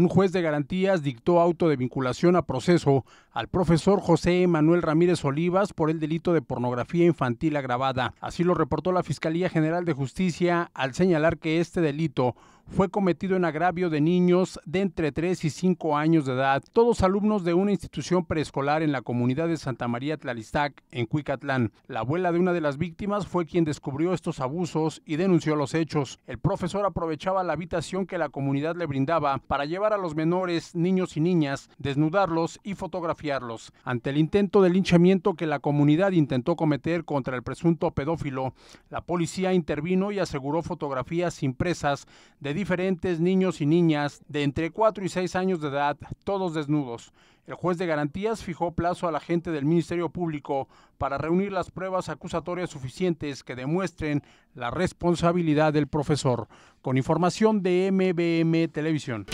un juez de garantías dictó auto de vinculación a proceso al profesor José Manuel Ramírez Olivas por el delito de pornografía infantil agravada. Así lo reportó la Fiscalía General de Justicia al señalar que este delito fue cometido en agravio de niños de entre 3 y 5 años de edad, todos alumnos de una institución preescolar en la comunidad de Santa María Tlalistac, en Cuicatlán. La abuela de una de las víctimas fue quien descubrió estos abusos y denunció los hechos. El profesor aprovechaba la habitación que la comunidad le brindaba para llevar a los menores, niños y niñas, desnudarlos y fotografiarlos. Ante el intento de linchamiento que la comunidad intentó cometer contra el presunto pedófilo, la policía intervino y aseguró fotografías impresas de diferentes niños y niñas de entre 4 y 6 años de edad, todos desnudos. El juez de garantías fijó plazo a la gente del Ministerio Público para reunir las pruebas acusatorias suficientes que demuestren la responsabilidad del profesor. Con información de MBM Televisión.